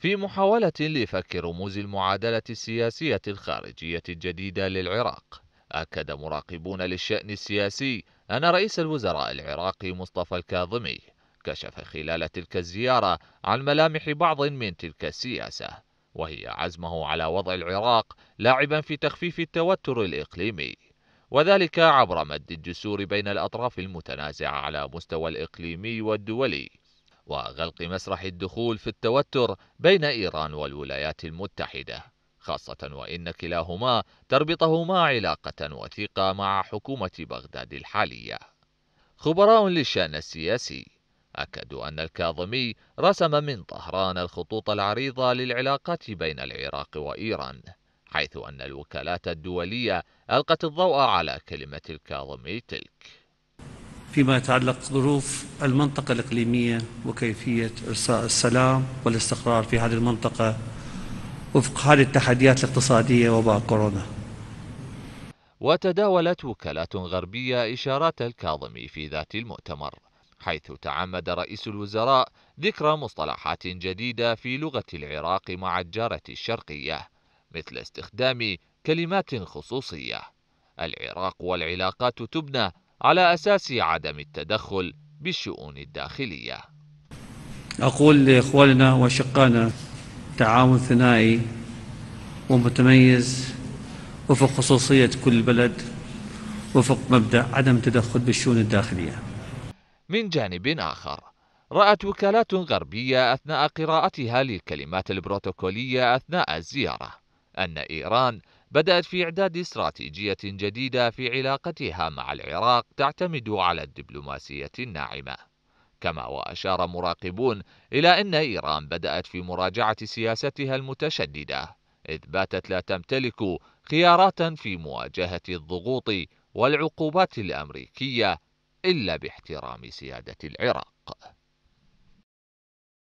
في محاولة لفك رموز المعادلة السياسية الخارجية الجديدة للعراق أكد مراقبون للشأن السياسي أن رئيس الوزراء العراقي مصطفى الكاظمي كشف خلال تلك الزيارة عن ملامح بعض من تلك السياسة وهي عزمه على وضع العراق لاعبا في تخفيف التوتر الإقليمي وذلك عبر مد الجسور بين الأطراف المتنازعة على مستوى الإقليمي والدولي وغلق مسرح الدخول في التوتر بين إيران والولايات المتحدة خاصة وإن كلاهما تربطهما علاقة وثيقة مع حكومة بغداد الحالية خبراء للشأن السياسي أكدوا أن الكاظمي رسم من طهران الخطوط العريضة للعلاقات بين العراق وإيران حيث أن الوكالات الدولية ألقت الضوء على كلمة الكاظمي تلك فيما يتعلق بظروف المنطقة الإقليمية وكيفية إرساء السلام والاستقرار في هذه المنطقة وفق هذه التحديات الاقتصادية وباء كورونا وتداولت وكالات غربية إشارات الكاظمي في ذات المؤتمر حيث تعمد رئيس الوزراء ذكر مصطلحات جديدة في لغة العراق مع الجارة الشرقية مثل استخدام كلمات خصوصية العراق والعلاقات تبنى على أساس عدم التدخل بالشؤون الداخلية أقول لإخواننا وأشقائنا تعاون ثنائي ومتميز وفق خصوصية كل بلد وفق مبدأ عدم التدخل بالشؤون الداخلية من جانب آخر رأت وكالات غربية أثناء قراءتها للكلمات البروتوكولية أثناء الزيارة أن إيران بدأت في إعداد استراتيجية جديدة في علاقتها مع العراق تعتمد على الدبلوماسية الناعمة كما وأشار مراقبون إلى أن إيران بدأت في مراجعة سياستها المتشددة إذ باتت لا تمتلك خيارات في مواجهة الضغوط والعقوبات الأمريكية إلا باحترام سيادة العراق